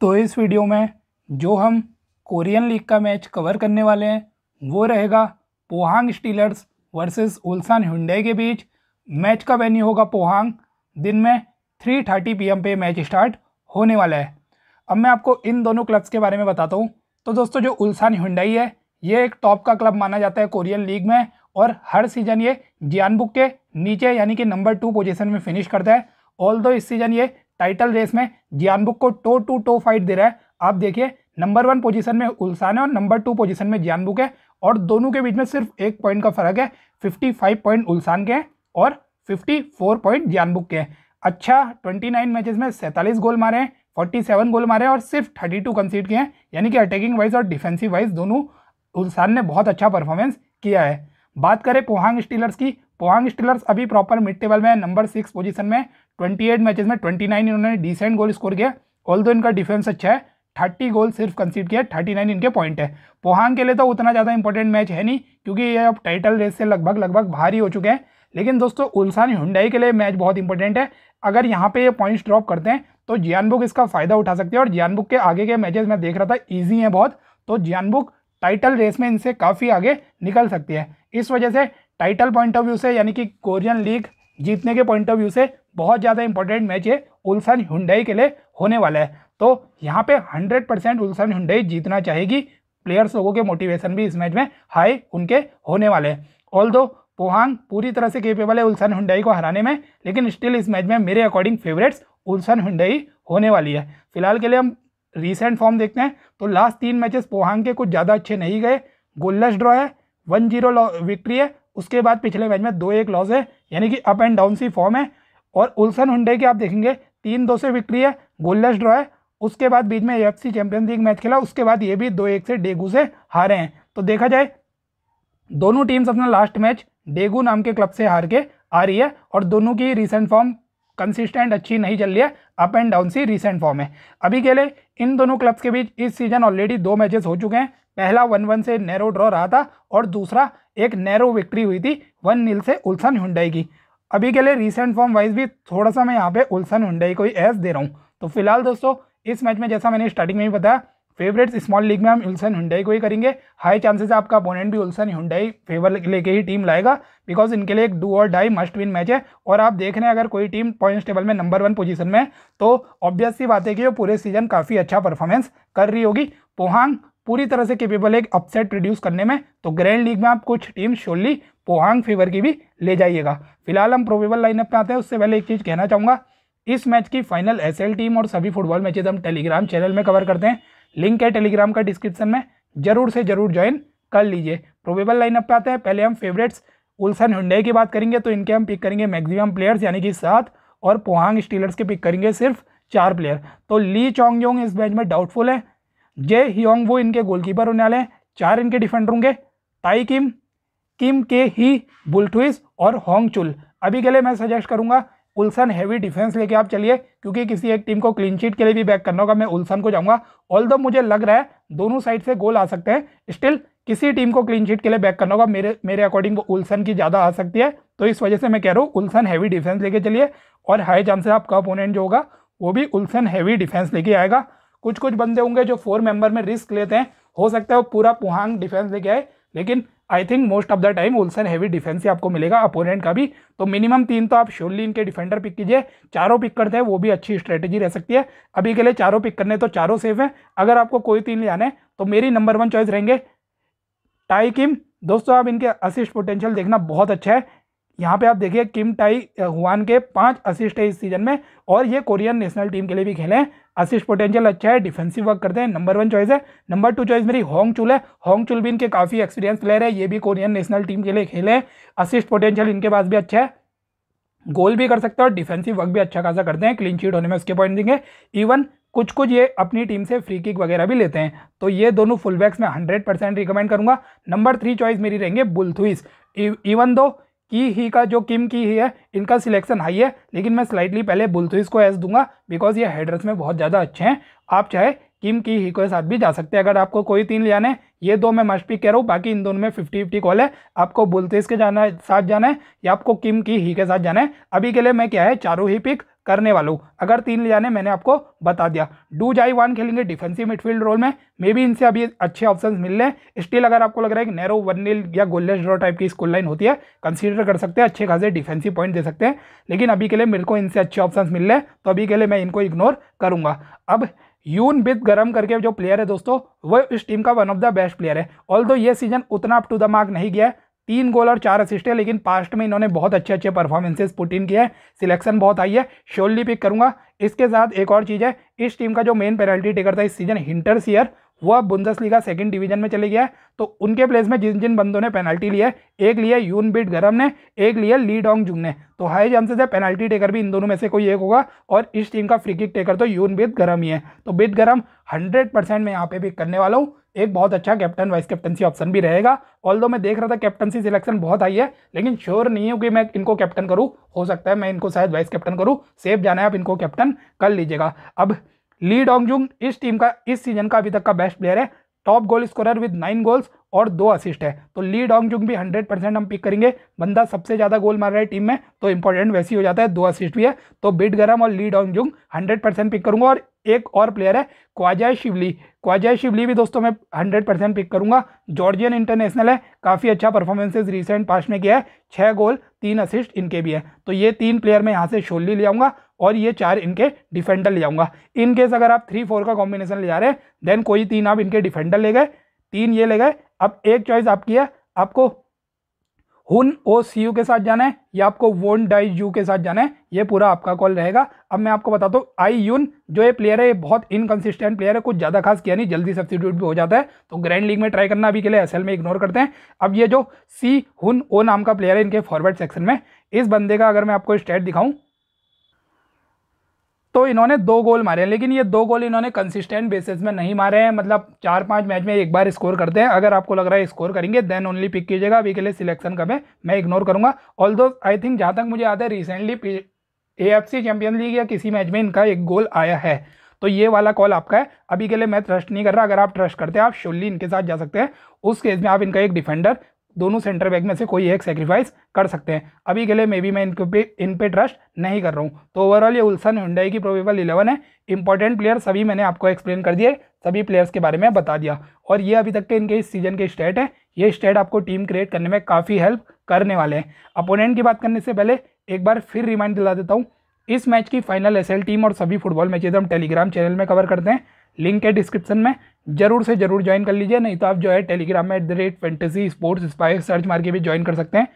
तो इस वीडियो में जो हम कोरियन लीग का मैच कवर करने वाले हैं वो रहेगा Pohang Steelers versus Ulsan Hyundai के बीच मैच का वेन्यू होगा पोहांग दिन में 3:30 पीएम पे मैच स्टार्ट होने वाला है अब मैं आपको इन दोनों क्लब्स के बारे में बताता हूँ तो दोस्तों जो उल्सान हुंडई है ये एक टॉप का क्लब माना जाता है कोरियन लीग में और हर सीज़न ये जियानबुक के नीचे यानी कि नंबर टू पोजीशन में फिनिश करता है ऑल इस सीज़न ये टाइटल रेस में जियानबुक को टो टू टो फाइट दे रहा है आप देखिए नंबर वन पोजीशन में उल्सान है और नंबर टू पोजीशन में जियानबुक है और दोनों के बीच में सिर्फ एक पॉइंट का फर्क है 55 पॉइंट उल्सान के हैं और 54 पॉइंट जियानबुक के हैं अच्छा 29 मैचेस में सैंतालीस गोल मारे हैं सेवन गोल मारे हैं और सिर्फ थर्टी टू कंसीड किए हैं यानी कि अटैकिंग वाइज और डिफेंसिव वाइज दोनों उल्सान ने बहुत अच्छा परफॉर्मेंस किया है बात करें पोहांग स्टीलर्स की पोहांग स्टीलर्स अभी प्रॉपर मिड टेबल में नंबर सिक्स पोजीशन में ट्वेंटी एट मैचेज में ट्वेंटी नाइन इन्होंने डिसेंट गोल स्कोर किया ऑल दो इनका डिफेंस अच्छा है थर्टी गोल सिर्फ कंसीड किया थर्टी नाइन इनके पॉइंट है पोहांग के लिए तो उतना ज़्यादा इंपॉर्टेंट मैच है नहीं क्योंकि ये अब टाइटल रेस से लगभग लगभग भारी हो चुके हैं लेकिन दोस्तों उल्सान हुंडई के लिए मैच बहुत इंपॉर्टेंट है अगर यहाँ पे ये पॉइंट्स ड्रॉप करते हैं तो जियानबुक इसका फ़ायदा उठा सकते हैं और जियानबुक के आगे के मैचेस मैं देख रहा था ईजी है बहुत तो जियानबुक टाइटल रेस में इनसे काफ़ी आगे निकल सकती है इस वजह से टाइटल पॉइंट ऑफ व्यू से यानी कि कोरियन लीग जीतने के पॉइंट ऑफ व्यू से बहुत ज़्यादा इंपॉर्टेंट मैच है उल्सन हुंडई के लिए होने वाला है तो यहाँ पे 100 परसेंट उल्सन हुंडई जीतना चाहेगी प्लेयर्स लोगों के मोटिवेशन भी इस मैच में हाई उनके होने वाले हैं ऑल दो पोहांग पूरी तरह से केपेबल है उल्सन हुंडई को हराने में लेकिन स्टिल इस मैच में मेरे अकॉर्डिंग फेवरेट्स उल्सन हुंडई होने वाली है फिलहाल के लिए हम रिसेंट फॉर्म देखते हैं तो लास्ट तीन मैचेस पोहांग के कुछ ज़्यादा अच्छे नहीं गए गोल्लस ड्रॉ है वन जीरो विक्ट्री है उसके बाद पिछले मैच में दो एक लॉस है यानी कि अप एंड डाउन सी फॉर्म है और उल्सन हुडे की आप देखेंगे तीन दो से विक्ट्री है गोललेस ड्रॉ है उसके बाद बीच में F C champions league match खेला उसके बाद ये भी दो एक से डेगू से हारे हैं तो देखा जाए दोनों टीम्स अपना लास्ट मैच डेगू नाम के क्लब से हार के आ रही है और दोनों की रिसेंट फॉर्म कंसिस्टेंट अच्छी नहीं चल रही है अप एंड डाउन सी रिसेंट फॉर्म है अभी के लिए इन दोनों क्लब्स के बीच इस सीजन ऑलरेडी दो मैचेस हो चुके हैं पहला वन वन से नैरो ड्रॉ रहा था और दूसरा एक नैरो विक्ट्री हुई थी वन नील से उल्सन हुडई की अभी के लिए रिसेंट फॉर्म वाइज भी थोड़ा सा मैं यहाँ पे उल्सन हुडई को ही एस दे रहा हूँ तो फिलहाल दोस्तों इस मैच में जैसा मैंने स्टार्टिंग में ही बताया फेवरेट्स स्मॉल लीग में हम उल्सन हुडई को ही करेंगे हाई चांसेस आपका अपोनेंट भी उल्सन हुडई फेवर लेके ही टीम लाएगा बिकॉज इनके लिए एक डू और डाई मस्ट विन मैच है और आप देख रहे हैं अगर कोई टीम पॉइंट्स टेबल में नंबर वन पोजीशन में तो ऑब्वियसली बात है कि वो पूरे सीजन काफ़ी अच्छा परफॉर्मेंस कर रही होगी पोहांग पूरी तरह से केपेबल है अपसेट रिड्यूस करने में तो ग्रैंड लीग में आप कुछ टीम शोली पोहांग फेवर की भी ले जाइएगा फिलहाल हम प्रोबेबल लाइनअप में आते हैं उससे पहले एक चीज़ कहना चाहूँगा इस मैच की फाइनल एस टीम और सभी फुटबॉल मैचेज हम टेलीग्राम चैनल में कवर करते हैं लिंक है टेलीग्राम का डिस्क्रिप्शन में जरूर से जरूर ज्वाइन कर लीजिए प्रोबेबल लाइनअप पे आते हैं पहले हम फेवरेट्स उल्सन हुडे की बात करेंगे तो इनके हम पिक करेंगे मैक्सिमम प्लेयर्स यानी कि सात और पोहांग स्टीलर्स के पिक करेंगे सिर्फ चार प्लेयर तो ली चोंग योंग इस मैच में डाउटफुल है जे हियोंग वो इनके गोलकीपर होने वाले हैं चार इनके डिफेंडर होंगे ताई किम किम के ही बुलटुइस और होंग चुल अभी के लिए मैं सजेस्ट करूंगा उल्सन हैवी डिफेंस लेके आप चलिए क्योंकि किसी एक टीम को क्लीन चीट के लिए भी बैक करना होगा मैं उल्सन को जाऊंगा ऑल मुझे लग रहा है दोनों साइड से गोल आ सकते हैं स्टिल किसी टीम को क्लीन चीट के लिए बैक करना होगा मेरे मेरे अकॉर्डिंग वो उल्सन की ज़्यादा आ सकती है तो इस वजह से मैं कह रहा हूँ उल्सन हैवी डिफेंस लेके चलिए और हाई चांसेस आपका अपोनेंट जो होगा वो भी उल्सन हैवी डिफेंस लेके आएगा कुछ कुछ बंदे होंगे जो फोर मेंबर में रिस्क लेते हैं हो सकता है वो पूरा पुहांग डिफेंस लेके आए लेकिन I think most of the time Ulsan heavy defence ही आपको मिलेगा अपोनेंट का भी तो मिनिमम तीन तो आप श्योरली इनके डिफेंडर पिक कीजिए चारों पिक करते हैं वो भी अच्छी स्ट्रेटेजी रह सकती है अभी के लिए चारों पिक करने तो चारों सेफ हैं अगर आपको कोई तीन ले आने तो मेरी नंबर वन चॉइस रहेंगे टाई किम दोस्तों आप इनके असिस्ट पोटेंशियल देखना बहुत अच्छा है यहाँ पे आप देखिए किम टाई हुआन के पांच असिस्ट है इस सीजन में और ये कोरियन नेशनल टीम के लिए भी खेले हैं असिस्ट पोटेंशियल अच्छा है डिफेंसिव वर्क करते हैं नंबर वन चॉइस है नंबर टू चॉइस मेरी होंग चुल है होंग चुल भी इनके काफ़ी एक्सपीरियंस प्लेयर है ये भी कोरियन नेशनल टीम के लिए खेले हैं असिस्ट पोटेंशियल इनके पास भी अच्छा है गोल भी कर सकते हैं और डिफेंसिव वर्क भी अच्छा खासा करते हैं क्लीन शीट होने में उसके पॉइंट देंगे इवन कुछ कुछ ये अपनी टीम से फ्री किक वगैरह भी लेते हैं तो ये दोनों फुलबैक्स में हंड्रेड परसेंट रिकमेंड करूँगा नंबर थ्री चॉइस मेरी रहेंगे बुलथुइस इवन दो की ही का जो किम की ही है इनका सिलेक्शन हाई है लेकिन मैं स्लाइटली पहले बुलथुइस तो को एस दूंगा बिकॉज ये हेडर्स में बहुत ज़्यादा अच्छे हैं आप चाहे किम की ही के साथ भी जा सकते हैं अगर आपको कोई तीन ले आने ये दो मैं मस्ट पिक कह रहा हूँ बाकी इन दोनों में फिफ्टी फिफ्टी कॉल है आपको बुलतेज के जाना साथ जाना है या आपको किम की ही के साथ जाना है अभी के लिए मैं क्या है चारों ही पिक करने वाला हूँ अगर तीन ले जाने मैंने आपको बता दिया डू जाई वन खेलेंगे डिफेंसिव मिडफील्ड रोल में मे बी इनसे अभी अच्छे ऑप्शन मिल रहे हैं स्टिल अगर आपको लग रहा है कि नैरो वन नील या गोल्डन ड्रॉ टाइप की स्कूल लाइन होती है कंसिडर कर सकते हैं अच्छे खासे डिफेंसिव पॉइंट दे सकते हैं लेकिन अभी के लिए मेरे को इनसे अच्छे ऑप्शन मिल रहे हैं तो अभी के लिए मैं इनको इग्नोर करूँगा अब यून बिथ गरम करके जो प्लेयर है दोस्तों वो इस टीम का one of the best player है ऑल ये सीजन उतना अप टू द मार्क नहीं गया है तीन गोल और चार असिस्ट है लेकिन पास्ट में इन्होंने बहुत अच्छे अच्छे परफॉर्मेंसेस पुट इन किए हैं सिलेक्शन बहुत आई है श्योरली पिक करूंगा इसके साथ एक और चीज़ है इस टीम का जो मेन पेनल्टी टेकर था इस सीजन हिंटर सीयर वह लीगा सेकेंड डिवीजन में चले गया है तो उनके प्लेस में जिन जिन बंदों ने पेनल्टी लिया है एक लिया यून बिट गरम ने एक लिया ली डोंग जुंग ने तो हाई चांसेस है पेनल्टी टेकर भी इन दोनों में से कोई एक होगा और इस टीम का फ्री किक टेकर तो यून बिट गरम ही है तो बिट गरम हंड्रेड परसेंट मैं यहाँ पे पिक करने वाला हूँ एक बहुत अच्छा कैप्टन वाइस कैप्टनसी ऑप्शन भी रहेगा ऑल मैं देख रहा था कैप्टनसी सिलेक्शन बहुत आई है लेकिन श्योर नहीं हूँ कि मैं इनको कैप्टन करूँ हो सकता है मैं इनको शायद वाइस कैप्टन करूँ सेफ जाना है आप इनको कैप्टन कर लीजिएगा अब ली डोंगजुंग इस टीम का इस सीजन का अभी तक का बेस्ट प्लेयर है top goal scorer with nine goals और दो असिस्ट है तो ली डोंगजुंग भी हंड्रेड परसेंट हम पिक करेंगे बंदा सबसे ज़्यादा गोल मार रहा है टीम में तो इंपॉर्टेंट वैसी हो जाता है दो असिस्ट भी है तो बिट गरम और Lee Dongjung hundred percent pick करूंगा और एक और प्लेयर है क्वाजय शिवली क्वाजय शिवली भी दोस्तों मैं हंड्रेड परसेंट पिक करूंगा जॉर्जियन इंटरनेशनल है काफ़ी अच्छा परफॉर्मेंसेज रिसेंट पास में किया है छः गोल तीन असिस्ट इनके भी है तो ये तीन प्लेयर मैं यहाँ से शोली ले आऊँगा और ये चार इनके डिफेंडर ले आऊँगा इनकेस अगर आप थ्री फोर का कॉम्बिनेशन ले जा रहे हैं देन कोई तीन आप इनके डिफेंडर ले गए तीन ये ले गए अब एक चॉइस आपकी है आपको हुन ओ सी यू के साथ जाना है या आपको वोन डाई यू के साथ जाना है ये पूरा आपका कॉल रहेगा अब मैं आपको बताता हूँ आई यून जो ये प्लेयर है ये बहुत इनकन्सिस्टेंट प्लेयर है कुछ ज़्यादा खास किया नहीं जल्दी सब्सिट्यूट भी हो जाता है तो ग्रैंड लीग में ट्राई करना अभी के लिए एसएल में इग्नोर करते हैं अब ये जो सी हुन ओ नाम का प्लेयर है इनके फॉरवर्ड सेक्शन में इस बंदे का अगर मैं आपको स्टेट दिखाऊँ तो इन्होंने दो गोल मारे हैं लेकिन ये दो गोल इन्होंने कंसिस्टेंट बेसिस में नहीं मारे हैं मतलब चार पांच मैच में एक बार स्कोर करते हैं अगर आपको लग रहा है स्कोर करेंगे देन ओनली पिक कीजिएगा अभी के लिए सिलेक्शन कब है मैं इग्नोर करूंगा ऑल दो आई थिंक जहाँ तक मुझे याद है recently A F C champion league या किसी मैच में इनका एक गोल आया है तो ये वाला कॉल आपका है अभी के लिए मैं ट्रस्ट नहीं कर रहा अगर आप ट्रस्ट करते हैं आप शोली इनके साथ जा सकते हैं उस केस में आप इनका एक डिफेंडर दोनों सेंटर बैक में से कोई एक सेक्रीफाइस कर सकते हैं अभी के लिए मे बी मैं इनके पे इन पे ट्रस्ट नहीं कर रहा हूँ तो ओवरऑल ये उल्सन हुंडई की प्रोबेबल इलेवन है इंपॉर्टेंट प्लेयर सभी मैंने आपको एक्सप्लेन कर दिए सभी प्लेयर्स के बारे में बता दिया और ये अभी तक के इनके इस सीजन के स्टेट हैं ये स्टेट आपको टीम क्रिएट करने में काफ़ी हेल्प करने वाले हैं अपोनेंट की बात करने से पहले एक बार फिर रिमाइंड दिला देता हूँ इस मैच की फाइनल एस टीम और सभी फुटबॉल मैचेज हम टेलीग्राम चैनल में कवर करते हैं लिंक है डिस्क्रिप्शन में जरूर से जरूर ज्वाइन कर लीजिए नहीं तो आप जो है टेलीग्राम में at the rate fantasy sports spice search मार के भी ज्वाइन कर सकते हैं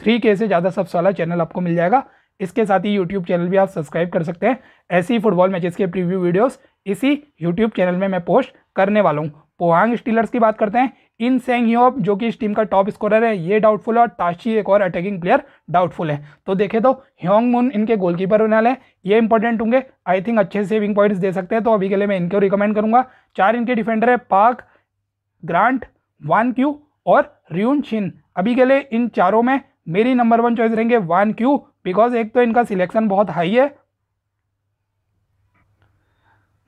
थ्री के से ज़्यादा सबसे वाला चैनल आपको मिल जाएगा इसके साथ ही यूट्यूब चैनल भी आप सब्सक्राइब कर सकते हैं ऐसे ही फुटबॉल मैचेस के प्रीव्यू वीडियोस इसी यूट्यूब चैनल में मैं पोस्ट करने वाला हूँ पोहांग स्टीलर्स की बात करते हैं इन सेंग ह्योप जो कि इस टीम का टॉप स्कोरर है ये डाउटफुल है और ताशी एक और अटैकिंग प्लेयर डाउटफुल है तो देखे तो ह्योंग मुन इनके गोलकीपर होने वाले हैं ये इंपॉर्टेंट होंगे आई थिंक अच्छे सेविंग पॉइंट्स दे सकते हैं तो अभी के लिए मैं इनको रिकमेंड करूंगा चार इनके डिफेंडर है पाक ग्रांट वान क्यू और रियून छिन अभी के लिए इन चारों में मेरी नंबर वन चॉइस रहेंगे वन क्यू बिकॉज एक तो इनका सिलेक्शन बहुत हाई है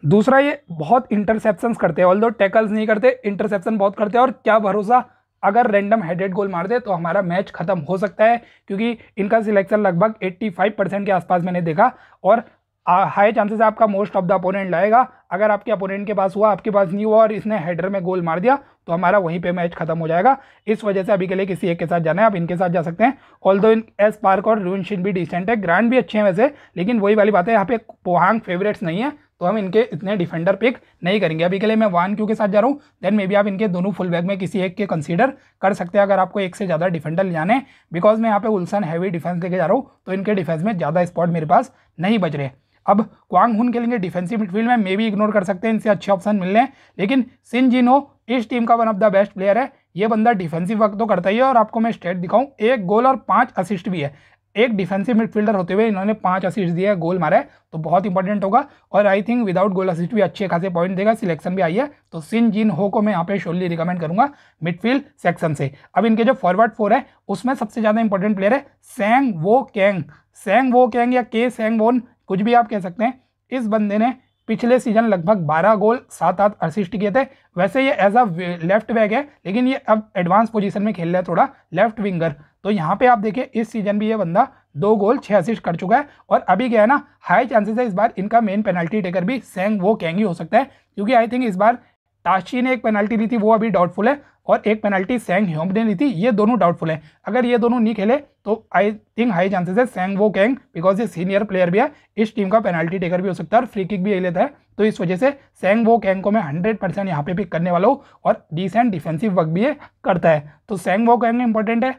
दूसरा ये बहुत इंटरसेप्शन करते हैं ऑल दो टैकल्स नहीं करते इंटरसेप्शन बहुत करते हैं और क्या भरोसा अगर रैंडम हेडेड गोल मार दे तो हमारा मैच खत्म हो सकता है क्योंकि इनका सिलेक्शन लगभग 85 परसेंट के आसपास मैंने देखा और हाई चांसेस आपका मोस्ट ऑफ द अपोनेंट लाएगा अगर आपके अपोनेंट के पास हुआ आपके पास नहीं हुआ और इसने हेडर में गोल मार दिया तो हमारा वहीं पे मैच खत्म हो जाएगा इस वजह से अभी के लिए किसी एक के साथ जाना है आप इनके साथ जा सकते हैं ऑल दो इन एस पार्क और रूनशिन भी डिसेंट है ग्रांड भी अच्छे हैं वैसे लेकिन वही वाली बात है यहाँ पे पोहांग फेवरेट्स नहीं है तो हम इनके इतने डिफेंडर पिक नहीं करेंगे अभी के लिए मैं वन क्यू के साथ जा रहा हूँ देन मे बी आप इनके दोनों फुल बैग में किसी एक के कंसीडर कर सकते हैं अगर आपको एक से ज़्यादा डिफेंडर ले जाने बिकॉज मैं यहाँ पे उल्सन हैवी डिफेंस लेके जा रहा हूँ तो इनके डिफेंस में ज़्यादा स्पॉट मेरे पास नहीं बच रहे अब क्वांग हुन के लिए डिफेंसिव मिडफील्ड में मे भी इग्नोर कर सकते हैं इनसे अच्छे ऑप्शन मिल रहे हैं लेकिन सिन जिनो इस टीम का one of the best player है ये बंदा डिफेंसिव वर्क तो करता ही है और आपको मैं स्टेट दिखाऊं एक गोल और पांच असिस्ट भी है एक डिफेंसिव मिडफील्डर होते हुए इन्होंने पांच असिस्ट दिया गोल मारा है तो बहुत इंपॉर्टेंट होगा और I think without goal assist भी अच्छे खासे पॉइंट देगा सिलेक्शन भी आई है तो सिन जिन हो को मैं यहाँ पे शोरली रिकमेंड करूंगा मिडफील्ड सेक्शन से अब इनके जो फॉरवर्ड फोर है उसमें सबसे ज़्यादा इंपॉर्टेंट प्लेयर है Seung Woo Kang सेंग Woo Kang या के सेंग वोन कुछ भी आप कह सकते हैं इस बंदे ने पिछले सीजन लगभग 12 गोल सात आठ असिस्ट किए थे वैसे ये एज अ लेफ्ट बैग है लेकिन ये अब एडवांस पोजीशन में खेल रहा है थोड़ा लेफ्ट विंगर तो यहाँ पे आप देखिए इस सीजन भी ये बंदा दो गोल छः असिस्ट कर चुका है और अभी क्या है ना हाई चांसेस है इस बार इनका मेन पेनल्टी टेकर भी सेंग वो कैंगी हो सकता है क्योंकि आई थिंक इस बार ताशी ने एक पेनल्टी ली थी वो अभी डाउटफुल है और एक पेनल्टी सेंग ह्योंग ने ली थी ये दोनों डाउटफुल हैं अगर ये दोनों नहीं खेले तो आई थिंक हाई चांसेस है सेंग वो कैंग बिकॉज ये सीनियर प्लेयर भी है इस टीम का पेनल्टी टेकर भी हो सकता है और फ्री किक भी ले लेता है तो इस वजह से सेंग वो कैंग को मैं हंड्रेड परसेंट यहाँ पे पिक करने वाला हूँ और डिसेंट डिफेंसिव वर्क भी ये करता है तो सेंग वो कैंग इंपॉर्टेंट है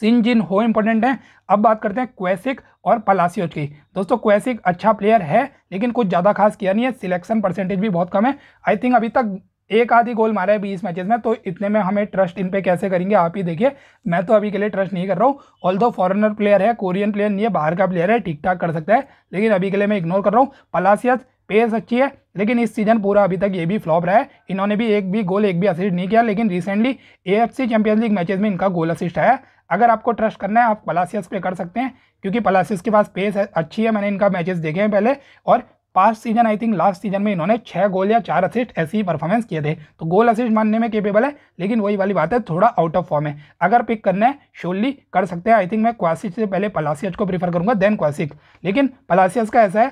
सिन जिन हो इम्पोर्टेंट है अब बात करते हैं क्वेसिक और पलासियोच की दोस्तों क्वेसिक अच्छा प्लेयर है लेकिन कुछ ज़्यादा खास किया नहीं है सिलेक्शन परसेंटेज भी बहुत कम है आई थिंक अभी तक एक आधी गोल मारा है बीस मैचेस में तो इतने में हमें ट्रस्ट इन पे कैसे करेंगे आप ही देखिए मैं तो अभी के लिए ट्रस्ट नहीं कर रहा हूँ ऑल दो फॉरनर प्लेयर है कोरियन प्लेयर नहीं है बाहर का प्लेयर है ठीक ठाक कर सकता है लेकिन अभी के लिए मैं इग्नोर कर रहा हूँ पलासियस पेस अच्छी है लेकिन इस सीजन पूरा अभी तक ये भी फ्लॉप रहा है इन्होंने भी एक भी गोल एक भी असिस्ट नहीं किया लेकिन recently a Champions League matches में इनका गोल असिस्ट आया अगर आपको ट्रस्ट करना है आप पलासियस पे कर सकते हैं क्योंकि पलासियस के पास पेस अच्छी है मैंने इनका मैचेस देखे हैं पहले और past season I think last season में इन्होंने छः गोल या चार असिस्ट ऐसे ही परफॉर्मेंस किए थे तो गोल असिस्ट मानने में केपेबल है लेकिन वही वाली बात है थोड़ा आउट ऑफ फॉर्म है अगर पिक करना है शोली कर सकते हैं आई थिंक मैं क्वासिक से पहले पलासियस को प्रीफर करूंगा देन क्वासिक लेकिन पलासियस का ऐसा है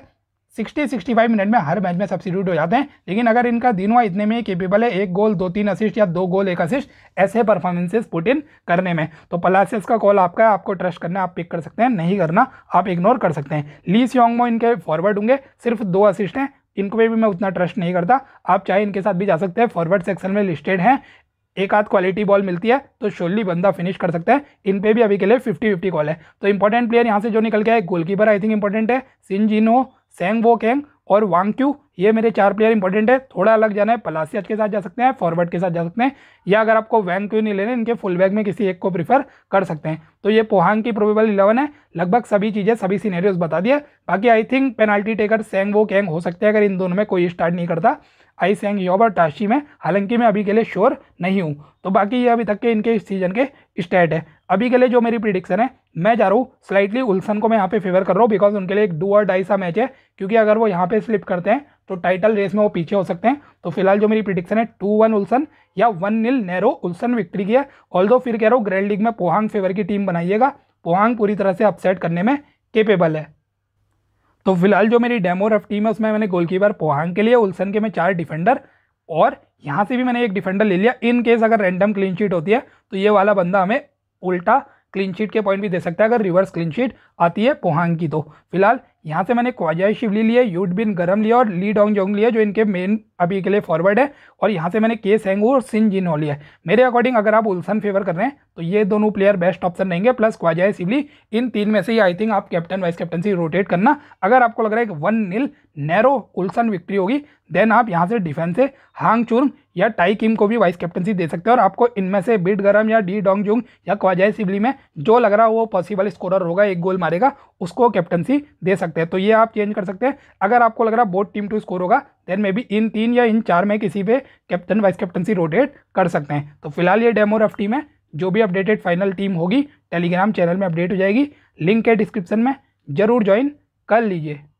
सिक्सटी सिक्सटी फाइव मिनट में हर मैच में सब्सिट्यूट हो जाते हैं लेकिन अगर इनका दिनवा इतने में केपेबल है एक गोल दो तीन असिस्ट या दो गोल एक असिस्ट ऐसे परफॉर्मेंसेस पुट इन करने में तो पलासियस का कॉल आपका है आपको ट्रस्ट करना आप पिक कर सकते हैं नहीं करना आप इग्नोर कर सकते हैं ली सियोंगमो इनके फॉरवर्ड होंगे सिर्फ दो असिस्ट हैं इनको भी मैं उतना ट्रस्ट नहीं करता आप चाहे इनके साथ भी जा सकते हैं फॉरवर्ड सेक्शन में लिस्टेड हैं एक आध क्वालिटी बॉल मिलती है तो शोली बंदा फिनिश कर सकता है इन पे भी अभी के लिए फिफ्टी फिफ्टी कॉल है तो इंपॉर्टेंट प्लेयर यहाँ से जो निकल गया है गोलकीपर आई थिंक इंपॉर्टेंट है सिंजिनो सेंग वो केंग और वांग क्यू ये मेरे चार प्लेयर इंपॉर्टेंट है थोड़ा अलग जाना है पलासियत के साथ जा सकते हैं फॉरवर्ड के साथ जा सकते हैं या अगर आपको वैंग क्यू नहीं लेने इनके फुल बैग में किसी एक को प्रीफर कर सकते हैं तो ये पोहांग की प्रोबेबल इलेवन है लगभग सभी चीज़ें सभी सीनेरियोज बता दिए बाकी I think penalty taker Seung Woo Kang हो सकते हैं अगर इन दोनों में कोई स्टार्ट नहीं करता आई सेंग योब और टाशी में हालांकि मैं अभी के लिए श्योर नहीं हूँ तो बाकी ये अभी तक के इनके इस सीजन के स्टेट है अभी के लिए जो मेरी प्रिडिक्शन है मैं जा रहा हूँ स्लाइटली उल्सन को मैं यहाँ पे फेवर कर रहा हूँ बिकॉज उनके लिए एक डू और डाई सा मैच है क्योंकि अगर वो यहाँ पे स्लिप करते हैं तो टाइटल रेस में वो पीछे हो सकते हैं तो फिलहाल जो मेरी प्रिडिक्शन है टू वन उल्सन या वन नील नेहरो उल्सन विक्ट्री की है ऑल फिर कह रहा हूँ ग्रैंड लीग में पोहांग फेवर की टीम बनाइएगा पोहांग पूरी तरह से अपसेट करने में केपेबल है तो फिलहाल जो मेरी डेमो रफ टीम है उसमें मैंने गोलकीपर पोहांग के लिए उल्सन के में चार डिफेंडर और यहाँ से भी मैंने एक डिफेंडर ले लिया इन केस अगर रैंडम क्लीन शीट होती है तो ये वाला बंदा हमें उल्टा क्लीन शीट के पॉइंट भी दे सकता है अगर रिवर्स क्लीन शीट आती है पोहांग की तो फिलहाल यहाँ से मैंने क्वाजाई शिवली लिया बिन गरम लिया और ली डोंग जोंग लिया जो इनके मेन अभी के लिए फॉरवर्ड है और यहाँ से मैंने के सेंगू और सिन जिन हो लिया मेरे अकॉर्डिंग अगर आप उल्सन फेवर कर रहे हैं तो ये दोनों प्लेयर बेस्ट ऑप्शन रहेंगे प्लस क्वाजाई शिवली इन तीन में से ही आई थिंक आप कैप्टन वाइस कैप्टनसी रोटेट करना अगर आपको लग रहा है कि one nil narrow Ulsan victory होगी देन आप यहाँ से डिफेंस से हांग चुर्म या टाई किम को भी वाइस कैप्टनसी दे सकते हैं और आपको इनमें से बीट गरम या डी डोंग जोंग या क्वाजाई शिवली में जो लग रहा है वो पॉसिबल स्कोर होगा एक गोल मारेगा उसको कैप्टनसी दे सकते सकते हैं तो ये आप चेंज कर सकते हैं अगर आपको लग रहा है बोर्ड टीम टू स्कोर होगा देन मे बी इन तीन या इन चार में किसी पे कैप्टन वाइस कैप्टनसी रोटेट कर सकते हैं तो फिलहाल ये डेमो रफ टीम है जो भी अपडेटेड फाइनल टीम होगी टेलीग्राम चैनल में अपडेट हो जाएगी लिंक है डिस्क्रिप्शन में ज़रूर ज्वाइन कर लीजिए